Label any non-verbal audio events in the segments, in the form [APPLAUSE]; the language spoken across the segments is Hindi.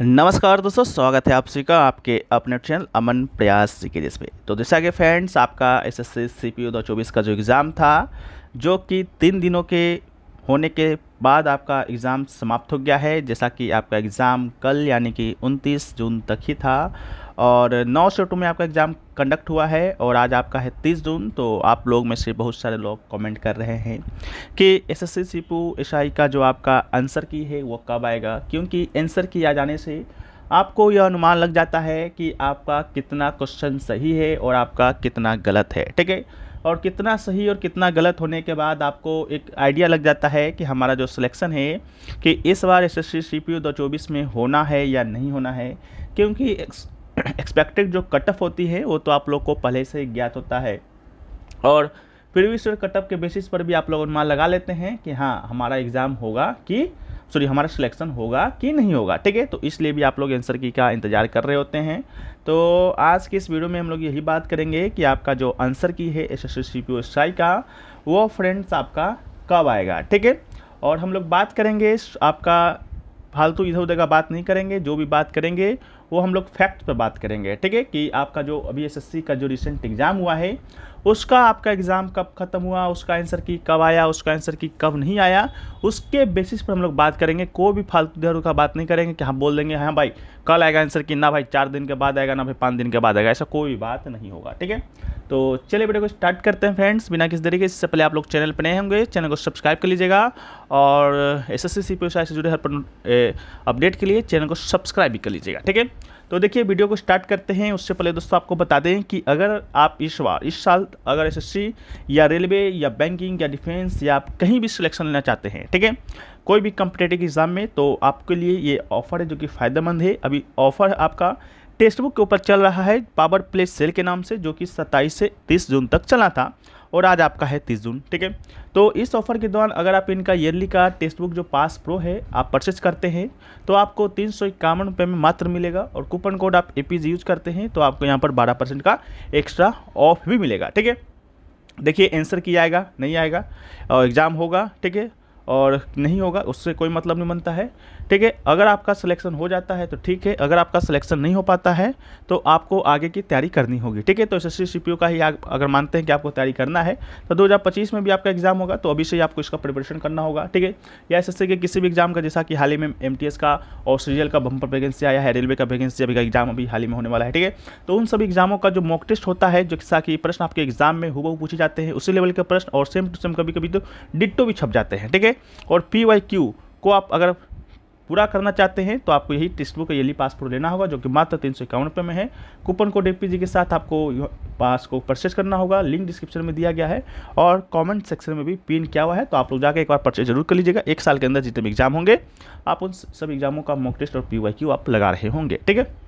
नमस्कार दोस्तों स्वागत है आप सभी का आपके अपने चैनल अमन प्रयास जी के जिस पे तो जैसा कि फ्रेंड्स आपका S S C C P दो चौबीस का जो एग्ज़ाम था जो कि तीन दिनों के होने के बाद आपका एग्ज़ाम समाप्त हो गया है जैसा कि आपका एग्ज़ाम कल यानी कि 29 जून तक ही था और नौ शिफ्टों में आपका एग्ज़ाम कंडक्ट हुआ है और आज आपका है तीस जून तो आप लोग में से बहुत सारे लोग कमेंट कर रहे हैं कि एस एस सी सीपू एशाई का जो आपका आंसर की है वो कब आएगा क्योंकि आंसर की आ जाने से आपको यह अनुमान लग जाता है कि आपका कितना क्वेश्चन सही है और आपका कितना गलत है ठीक है और कितना सही और कितना गलत होने के बाद आपको एक आइडिया लग जाता है कि हमारा जो सिलेक्शन है कि इस बार एस एस सी चौबीस में होना है या नहीं होना है क्योंकि एक्सपेक्टेड [CLEARS THROAT] जो कट ऑफ होती है वो तो आप लोग को पहले से ही ज्ञात होता है और प्रीवियस ईयर कट ऑफ के बेसिस पर भी आप लोग अनुमान लगा लेते हैं कि हाँ हमारा एग्ज़ाम होगा कि सॉरी हमारा सिलेक्शन होगा कि नहीं होगा ठीक है तो इसलिए भी आप लोग आंसर की का इंतज़ार कर रहे होते हैं तो आज के इस वीडियो में हम लोग यही बात करेंगे कि आपका जो आंसर की है S S C P S I का वो फ्रेंड्स आपका कब आएगा ठीक है और हम लोग बात करेंगे आपका फालतू इधर उधर का बात नहीं करेंगे जो भी बात करेंगे वो हम लोग फैक्ट पर बात करेंगे ठीक है कि आपका जो अभी सी का जो रिसेंट एग्ज़ाम हुआ है उसका आपका एग्ज़ाम कब ख़त्म हुआ उसका आंसर की कब आया उसका आंसर की कब नहीं आया उसके बेसिस पर हम लोग बात करेंगे कोई भी फालतू देहरू का बात नहीं करेंगे कि हम बोल देंगे हाँ भाई कल आएगा आंसर की ना भाई चार दिन के बाद आएगा ना भाई पाँच दिन के बाद आएगा ऐसा कोई बात नहीं होगा ठीक है तो चलिए वीडियो को स्टार्ट करते हैं फ्रेंड्स बिना किसी तरीके इससे पहले आप लोग चैनल पर नए होंगे चैनल को सब्सक्राइब कर लीजिएगा और एस एस से जुड़े हर अपडेट के लिए चैनल को सब्सक्राइब भी कर लीजिएगा ठीक है तो देखिए वीडियो को स्टार्ट करते हैं उससे पहले दोस्तों आपको बता दें कि अगर आप इस बार इस साल अगर एसएससी या रेलवे या बैंकिंग या डिफेंस या आप कहीं भी सिलेक्शन लेना चाहते हैं ठीक है कोई भी कम्पिटेटिव एग्ज़ाम में तो आपके लिए ये ऑफ़र है जो कि फ़ायदेमंद है अभी ऑफ़र आपका टेक्स्ट बुक के ऊपर चल रहा है पावर प्ले सेल के नाम से जो कि सत्ताईस से तीस जून तक चला था और आज आपका है तीस जून ठीक है तो इस ऑफर के दौरान अगर आप इनका ईयरली का टेक्स्ट बुक जो पास प्रो है आप परचेज करते हैं तो आपको तीन सौ इक्यावन रुपये में मात्र मिलेगा और कूपन कोड आप ए यूज करते हैं तो आपको यहाँ पर बारह परसेंट का एक्स्ट्रा ऑफ भी मिलेगा ठीक है देखिए आंसर किया आएगा नहीं आएगा और एग्ज़ाम होगा ठीक है और नहीं होगा उससे कोई मतलब नहीं बनता है ठीक है अगर आपका सिलेक्शन हो जाता है तो ठीक है अगर आपका सिलेक्शन नहीं हो पाता है तो आपको आगे की तैयारी करनी होगी ठीक है तो एस एस का ही अगर मानते हैं कि आपको तैयारी करना है तो 2025 में भी आपका एग्ज़ाम होगा तो अभी से ही आपको इसका प्रिपरेशन करना होगा ठीक है या एस के किसी भी एग्ज़ाम का जैसा कि हाल ही में एम का और सीरियल का बम्पर वैकेंसी आया है रेलवे का वैकेंसी अभी का एग्ज़ाम अभी हाल ही में होने वाला है ठीक है तो उन सभी एग्ज़ामों का जो मॉक टेस्ट होता है जैसा कि प्रश्न आपके एग्ज़ाम में वो पूछे जाते हैं उसी लेवल के प्रश्न और सेम टू सेम कभी कभी तो डिट्टो भी छप जाते हैं ठीक है और पी वाई क्यू को आप अगर पूरा करना चाहते हैं तो आपको यही टेक्स्ट बुक यही पासपोर्ट लेना होगा जो कि मात्र तीन सौ इक्यावन रुपये में है कूपन कोड एपीजी के साथ आपको पास को परचेज करना होगा लिंक डिस्क्रिप्शन में दिया गया है और कमेंट सेक्शन में भी पिन क्या हुआ है तो आप लोग जाकर एक बार परचेज जरूर कर लीजिएगा एक साल के अंदर जितने भी एग्जाम होंगे आप उन सब एग्जामों का मॉक टेस्ट और पी आप लगा रहे होंगे ठीक है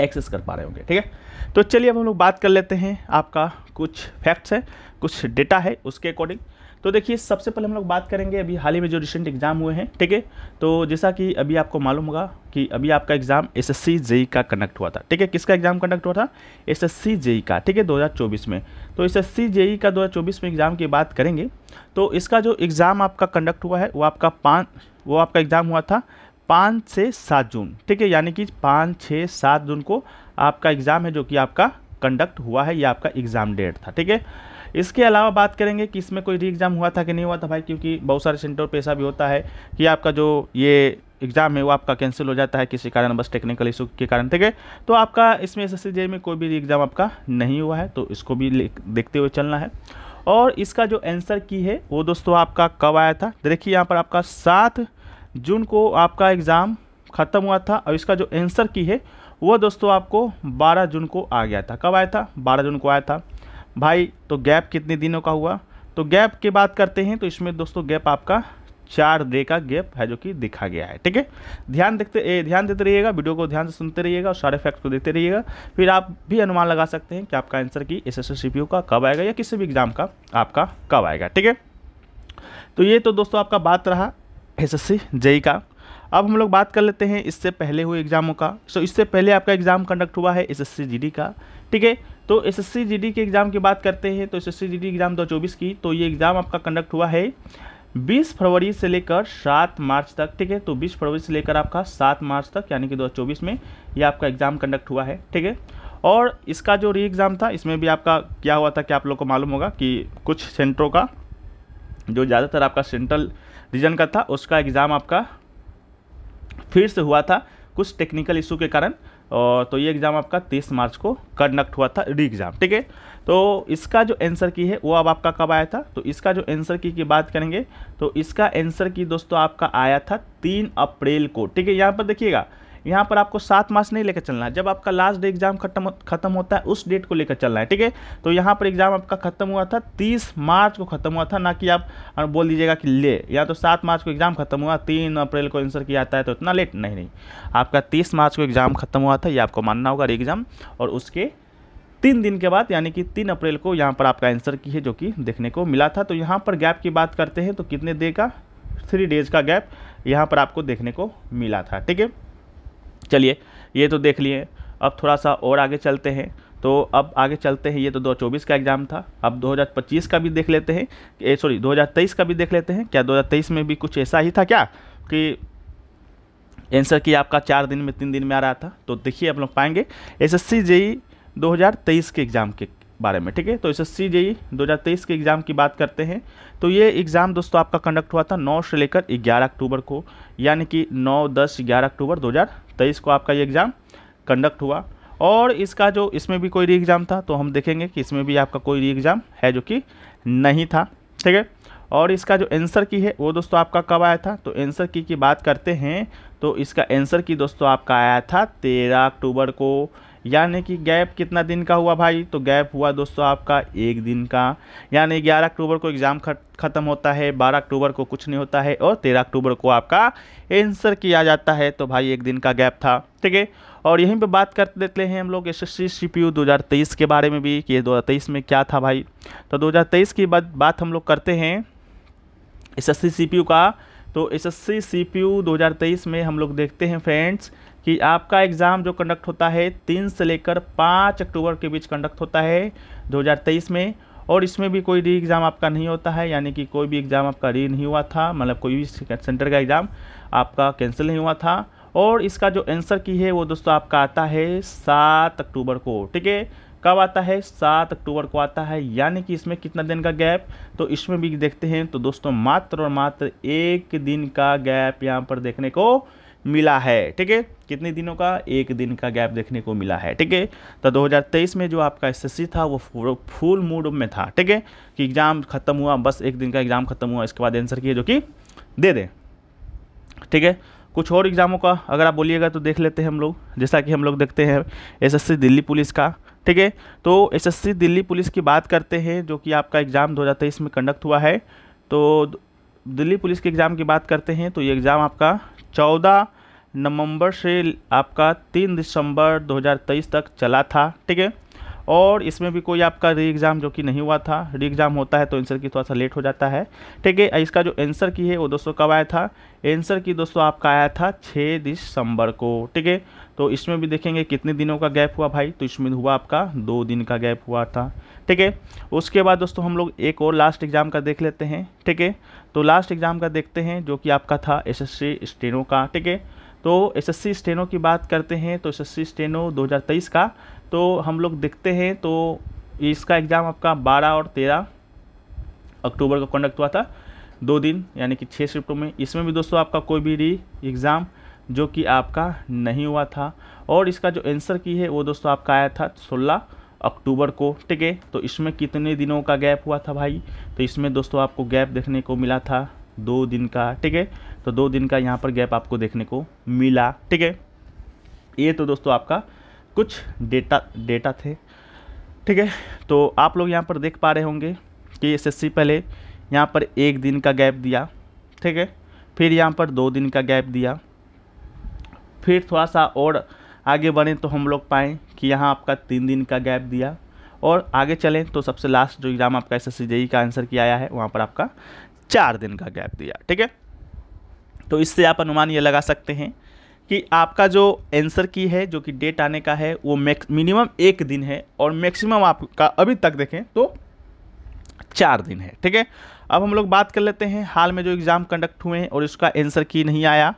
एक्सेस कर पा रहे होंगे ठीक है तो चलिए अब हम लोग बात कर लेते हैं आपका कुछ फैक्ट्स है कुछ डेटा है उसके अकॉर्डिंग तो देखिए सबसे पहले हम लोग बात करेंगे अभी हाल ही में जो रिसेंट एग्ज़ाम हुए हैं ठीक है तो जैसा कि अभी आपको मालूम होगा कि अभी आपका एग्ज़ाम एस एस जेई का कंडक्ट हुआ था ठीक है किसका एग्ज़ाम कंडक्ट हुआ था एस एस जेई का ठीक है 2024 में तो एस एस जेई का 2024 में एग्ज़ाम की बात करेंगे तो इसका जो एग्ज़ाम आपका कंडक्ट हुआ है वो आपका पाँच वो आपका एग्ज़ाम हुआ था पाँच से सात जून ठीक है यानी कि पाँच छः सात जून को आपका एग्ज़ाम है जो कि आपका कंडक्ट हुआ है या आपका एग्ज़ाम डेट था ठीक है इसके अलावा बात करेंगे कि इसमें कोई री एग्ज़ाम हुआ था कि नहीं हुआ था भाई क्योंकि बहुत सारे सेंटर पर ऐसा भी होता है कि आपका जो ये एग्ज़ाम है वो आपका कैंसिल हो जाता है किसी कारण बस टेक्निकल इशू के कारण ठीक है तो आपका इसमें एस एस में कोई भी री एग्ज़ाम आपका नहीं हुआ है तो इसको भी देखते हुए चलना है और इसका जो आंसर की है वो दोस्तों आपका कब आया था देखिए यहाँ पर आपका सात जून को आपका एग्ज़ाम ख़त्म हुआ था और इसका जो आंसर की है वो दोस्तों आपको 12 जून को आ गया था कब आया था 12 जून को आया था भाई तो गैप कितने दिनों का हुआ तो गैप की बात करते हैं तो इसमें दोस्तों गैप आपका चार डे का गैप है जो कि दिखा गया है ठीक है ध्यान देखते ए, ध्यान देते रहिएगा वीडियो को ध्यान से सुनते रहिएगा और सारे फैक्ट को देते रहिएगा फिर आप भी अनुमान लगा सकते हैं कि आपका आंसर की एस एस का कब आएगा या किसी भी एग्ज़ाम का आपका कब आएगा ठीक है तो ये तो दोस्तों आपका बात रहा एसएससी जेई का अब हम लोग बात कर लेते हैं इससे पहले हुए एग्ज़ामों का सो इससे पहले आपका एग्ज़ाम कंडक्ट हुआ है एसएससी जीडी का ठीक है तो एसएससी जीडी के एग्ज़ाम की बात करते हैं तो एसएससी जीडी एग्ज़ाम 2024 की तो ये एग्ज़ाम आपका कंडक्ट हुआ है 20 फरवरी से लेकर 7 मार्च तक ठीक है तो 20 फरवरी से लेकर आपका 7 मार्च तक यानी कि 2024 में ये आपका एग्ज़ाम कंडक्ट हुआ है ठीक है और इसका जो री एग्ज़ाम था इसमें भी आपका क्या हुआ था कि आप लोग को मालूम होगा कि कुछ सेंटरों का जो ज़्यादातर आपका सेंट्रल रीजन का था उसका एग्ज़ाम आपका फिर से हुआ था कुछ टेक्निकल इशू के कारण और तो ये एग्ज़ाम आपका 30 मार्च को कंडक्ट हुआ था री एग्ज़ाम ठीक है तो इसका जो आंसर की है वो अब आपका कब आया था तो इसका जो आंसर की की बात करेंगे तो इसका आंसर की दोस्तों आपका आया था तीन अप्रैल को ठीक है यहाँ पर देखिएगा यहाँ पर आपको सात मास नहीं लेकर चलना है जब आपका लास्ट डे एग्जाम खत्म खत्म होता है उस डेट को लेकर चलना है ठीक है तो यहाँ पर एग्जाम आपका खत्म हुआ था तीस मार्च को खत्म हुआ था ना कि आप बोल दीजिएगा कि ले या तो सात मार्च को एग्जाम खत्म हुआ तीन अप्रैल को आंसर किया जाता है तो इतना लेट नहीं नहीं आपका तीस मार्च को एग्जाम खत्म हुआ था ये आपको मानना होगा एग्जाम और उसके तीन दिन के बाद यानी कि तीन अप्रैल को यहाँ पर आपका आंसर की है जो कि देखने को मिला था तो यहाँ पर गैप की बात करते हैं तो कितने डे का थ्री डेज का गैप यहाँ पर आपको देखने को मिला था ठीक है चलिए ये तो देख लिए अब थोड़ा सा और आगे चलते हैं तो अब आगे चलते हैं ये तो 2024 का एग्ज़ाम था अब 2025 का भी देख लेते हैं सॉरी 2023 का भी देख लेते हैं क्या 2023 में भी कुछ ऐसा ही था क्या कि आंसर की आपका चार दिन में तीन दिन में आ रहा था तो देखिए आप लोग पाएंगे एस एस सी जेई दो के एग्ज़ाम के बारे में ठीक है तो एस एस सी जेई दो के एग्ज़ाम की बात करते हैं तो ये एग्ज़ाम दोस्तों आपका कंडक्ट हुआ था नौ से लेकर ग्यारह अक्टूबर को यानी कि नौ दस ग्यारह अक्टूबर तेईस को आपका ये एग्ज़ाम कंडक्ट हुआ और इसका जो इसमें भी कोई री एग्ज़ाम था तो हम देखेंगे कि इसमें भी आपका कोई री एग्ज़ाम है जो कि नहीं था ठीक है और इसका जो आंसर की है वो दोस्तों आपका कब आया था तो आंसर की की बात करते हैं तो इसका आंसर की दोस्तों आपका आया था तेरह अक्टूबर को यानी कि गैप कितना दिन का हुआ भाई तो गैप हुआ दोस्तों आपका एक दिन का यानी ग्यारह अक्टूबर को एग्ज़ाम ख़त्म होता है बारह अक्टूबर को कुछ नहीं होता है और तेरह अक्टूबर को आपका एंसर किया जाता है तो भाई एक दिन का गैप था ठीक है और यहीं पे बात कर देते हैं हम लोग S S C C P U दो हज़ार तेईस के बारे में भी कि दो हज़ार तेईस में क्या था भाई तो दो हज़ार तेईस की बात बात हम लोग करते हैं S S C C P U का तो S S C C P U दो हज़ार तेईस में हम लोग देखते हैं फ्रेंड्स कि आपका एग्ज़ाम जो कंडक्ट होता है तीन से लेकर पाँच अक्टूबर के बीच कंडक्ट होता है दो हज़ार तेईस में और इसमें भी कोई री एग्ज़ाम आपका नहीं होता है यानी कि कोई भी एग्ज़ाम आपका री नहीं हुआ था मतलब कोई भी सेंटर का एग्ज़ाम आपका कैंसिल नहीं हुआ था और इसका जो आंसर की है वो दोस्तों आपका आता है सात अक्टूबर को ठीक है कब आता है सात अक्टूबर को आता है यानी कि इसमें कितना दिन का गैप तो इसमें भी देखते हैं तो दोस्तों मात्र और मात्र एक दिन का गैप यहाँ पर देखने को मिला है ठीक है कितने दिनों का एक दिन का गैप देखने को मिला है ठीक है तो 2023 में जो आपका एस था वो फुल मूड में था ठीक है कि एग्ज़ाम ख़त्म हुआ बस एक दिन का एग्ज़ाम ख़त्म हुआ इसके बाद आंसर किए जो कि दे दें ठीक है कुछ और एग्ज़ामों का अगर आप बोलिएगा तो देख लेते हैं हम लोग जैसा कि हम लोग देखते हैं एस दिल्ली पुलिस का ठीक है तो एसएससी दिल्ली पुलिस की बात करते हैं जो कि आपका एग्ज़ाम तेईस में कंडक्ट हुआ है तो दिल्ली पुलिस के एग्ज़ाम की बात करते हैं तो ये एग्ज़ाम आपका चौदह नवंबर से आपका तीन दिसंबर 2023 तक चला था ठीक है और इसमें भी कोई आपका री एग्ज़ाम जो कि नहीं हुआ था री एग्ज़ाम होता है तो आंसर की थोड़ा सा लेट हो जाता है ठीक है इसका जो आंसर की है वो दोस्तों कब आया था आंसर की दोस्तों आपका आया था छः दिसंबर को ठीक है तो इसमें भी देखेंगे कितने दिनों का गैप हुआ भाई तो इसमें हुआ आपका दो दिन का गैप हुआ था ठीक है उसके बाद दोस्तों हम लोग एक और लास्ट एग्ज़ाम का देख लेते हैं ठीक है तो लास्ट एग्ज़ाम का देखते हैं जो कि आपका था एस सी स्टेनो का ठीक है तो एस सी स्टेनो की बात करते हैं तो एस एसएससी स्टेनो तेईस का तो हम लोग देखते हैं तो इसका एग्ज़ाम आपका 12 और 13 अक्टूबर को कंडक्ट हुआ था दो दिन यानी कि छः शिफ्टों में इसमें भी दोस्तों आपका कोई भी री एग्ज़ाम जो कि आपका नहीं हुआ था और इसका जो आंसर की है वो दोस्तों आपका आया था सोलह अक्टूबर को ठीक है तो इसमें कितने दिनों का गैप हुआ था भाई तो इसमें दोस्तों आपको गैप देखने को मिला था दो दिन का ठीक है तो दो दिन का यहाँ पर गैप आपको देखने को मिला ठीक है ये तो दोस्तों आपका कुछ डेटा डेटा थे ठीक है तो आप लोग यहाँ पर देख पा रहे होंगे कि एसएससी पहले यहाँ पर एक दिन का गैप दिया ठीक है फिर यहाँ पर दो दिन का गैप दिया फिर थोड़ा सा और आगे बढ़ें तो हम लोग पाएँ कि यहाँ आपका तीन दिन का गैप दिया और आगे चलें तो सबसे लास्ट जो एग्ज़ाम आपका एस एस का आंसर किया आया है वहाँ पर आपका चार दिन का गैप दिया ठीक है तो इससे आप अनुमान ये लगा सकते हैं कि आपका जो आंसर की है जो कि डेट आने का है वो मैक्स मिनिमम एक दिन है और मैक्सिमम आपका अभी तक देखें तो चार दिन है ठीक है अब हम लोग बात कर लेते हैं हाल में जो एग्ज़ाम कंडक्ट हुए हैं और इसका आंसर की नहीं आया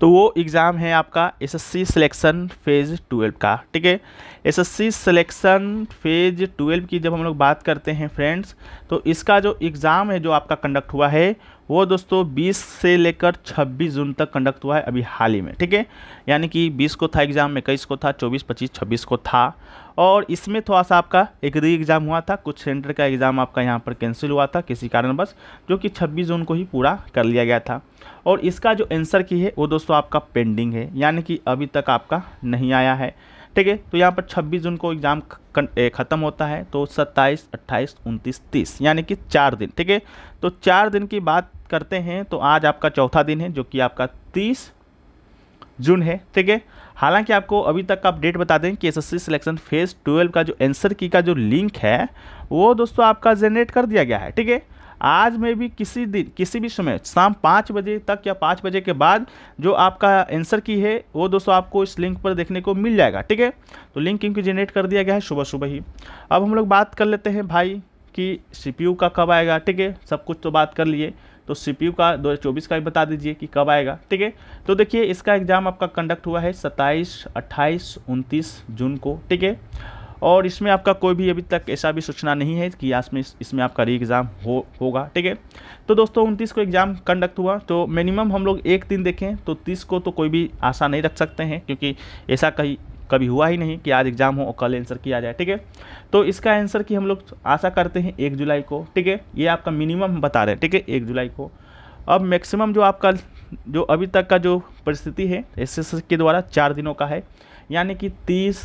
तो वो एग्ज़ाम है आपका एसएससी सिलेक्शन फेज़ ट्वेल्व का ठीक है एसएससी सिलेक्शन फेज़ ट्वेल्व की जब हम लोग बात करते हैं फ्रेंड्स तो इसका जो एग्ज़ाम है जो आपका कंडक्ट हुआ है वो दोस्तों 20 से लेकर 26 जून तक कंडक्ट हुआ है अभी हाल ही में ठीक है यानी कि 20 को था एग्ज़ाम इक्कीस को था 24 25 26 को था और इसमें थोड़ा सा आपका एक री एग्ज़ाम हुआ था कुछ सेंटर का एग्ज़ाम आपका यहाँ पर कैंसिल हुआ था किसी कारणवश जो कि 26 जून को ही पूरा कर लिया गया था और इसका जो आंसर की है वो दोस्तों आपका पेंडिंग है यानी कि अभी तक आपका नहीं आया है ठीक है तो यहाँ पर 26 जून को एग्ज़ाम ख़त्म होता है तो 27, 28, 29, 30 यानी कि चार दिन ठीक है तो चार दिन की बात करते हैं तो आज आपका चौथा दिन है जो कि आपका 30 जून है ठीक है हालांकि आपको अभी तक अपडेट बता दें कि एसएससी सिलेक्शन फेज़ ट्वेल्व का जो एंसर की का जो लिंक है वो दोस्तों आपका जनरेट कर दिया गया है ठीक है आज में भी किसी दिन किसी भी समय शाम पाँच बजे तक या पाँच बजे के बाद जो आपका आंसर की है वो दोस्तों आपको इस लिंक पर देखने को मिल जाएगा ठीक है तो लिंक क्योंकि जनरेट कर दिया गया है सुबह सुबह ही अब हम लोग बात कर लेते हैं भाई कि सी का कब आएगा ठीक है सब कुछ तो बात कर लिए तो सी का 2024 का भी बता दीजिए कि कब आएगा ठीक है तो देखिए इसका एग्ज़ाम आपका कंडक्ट हुआ है 27, 28, 29 जून को ठीक है और इसमें आपका कोई भी अभी तक ऐसा भी सूचना नहीं है कि आज में इसमें आपका री एग्ज़ाम हो होगा ठीक है तो दोस्तों उनतीस को एग्ज़ाम कंडक्ट हुआ तो मिनिमम हम लोग एक दिन देखें तो तीस को तो कोई भी आशा नहीं रख सकते हैं क्योंकि ऐसा कहीं कभी हुआ ही नहीं कि आज एग्ज़ाम हो और कल आंसर किया जाए ठीक है तो इसका आंसर की हम लोग आशा करते हैं एक जुलाई को ठीक है ये आपका मिनिमम बता रहे हैं ठीक है एक जुलाई को अब मैक्सिमम जो आपका जो अभी तक का जो परिस्थिति है एस के द्वारा चार दिनों का है यानी कि तीस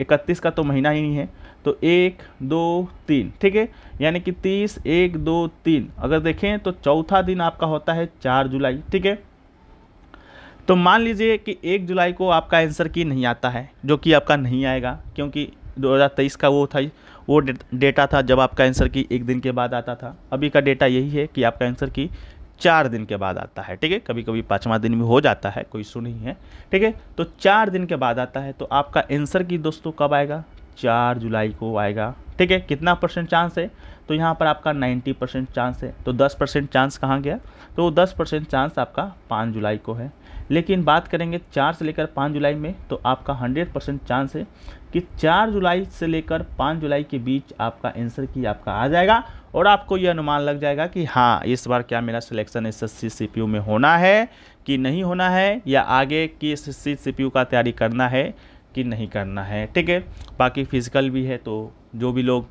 इकतीस का तो महीना ही नहीं है तो एक दो तीन ठीक है यानी कि तीस एक दो तीन अगर देखें तो चौथा दिन आपका होता है चार जुलाई ठीक है तो मान लीजिए कि एक जुलाई को आपका आंसर की नहीं आता है जो कि आपका नहीं आएगा क्योंकि 2023 का वो था वो डेटा था जब आपका आंसर की एक दिन के बाद आता था अभी का डेटा यही है कि आपका आंसर की चार दिन के बाद आता है ठीक है कभी कभी पाँचवा दिन भी हो जाता है कोई इशू नहीं है ठीक है तो चार दिन के बाद आता है तो आपका आंसर की दोस्तों कब आएगा चार जुलाई को आएगा ठीक है कितना परसेंट चांस है तो यहाँ पर आपका 90 परसेंट चांस है तो 10 परसेंट चांस कहाँ गया तो 10 परसेंट चांस आपका 5 जुलाई को है लेकिन बात करेंगे 4 से लेकर 5 जुलाई में तो आपका 100 परसेंट चांस है कि 4 जुलाई से लेकर 5 जुलाई के बीच आपका आंसर की आपका आ जाएगा और आपको यह अनुमान लग जाएगा कि हाँ इस बार क्या मेरा सिलेक्शन एस एस में होना है कि नहीं होना है या आगे की एस एस का तैयारी करना है कि नहीं करना है ठीक है बाकी फिज़िकल भी है तो जो भी लोग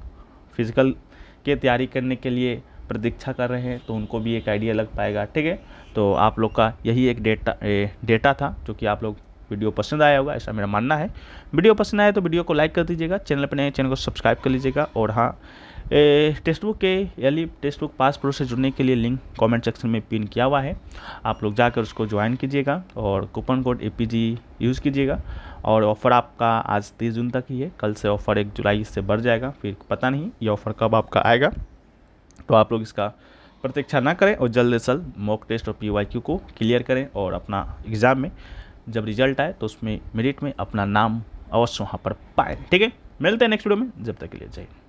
फिज़िकल के तैयारी करने के लिए प्रतीक्षा कर रहे हैं तो उनको भी एक आइडिया लग पाएगा ठीक है तो आप लोग का यही एक डेटा डेटा था जो कि आप लोग वीडियो पसंद आया होगा ऐसा मेरा मानना है वीडियो पसंद आया तो वीडियो को लाइक कर दीजिएगा चैनल पर नए चैनल को सब्सक्राइब कर लीजिएगा और हाँ टेक्स्ट बुक के यानी टेक्स्ट बुक पास प्रो से जुड़ने के लिए लिंक कमेंट सेक्शन में पिन किया हुआ है आप लोग जाकर उसको ज्वाइन कीजिएगा और कूपन कोड ए यूज़ कीजिएगा और ऑफ़र आपका आज तीस जून तक ही है कल से ऑफ़र एक जुलाई से बढ़ जाएगा फिर पता नहीं ये ऑफ़र कब आपका आएगा तो आप लोग इसका प्रतीक्षा ना करें और जल्द से जल्द मॉक टेस्ट और पी को क्लियर करें और अपना एग्ज़ाम में जब रिजल्ट आए तो उसमें मेरिट में अपना नाम अवश्य वहाँ पर पाएँ ठीक है मिलते हैं नेक्स्ट वीडियो में जब तक के लिए जाइए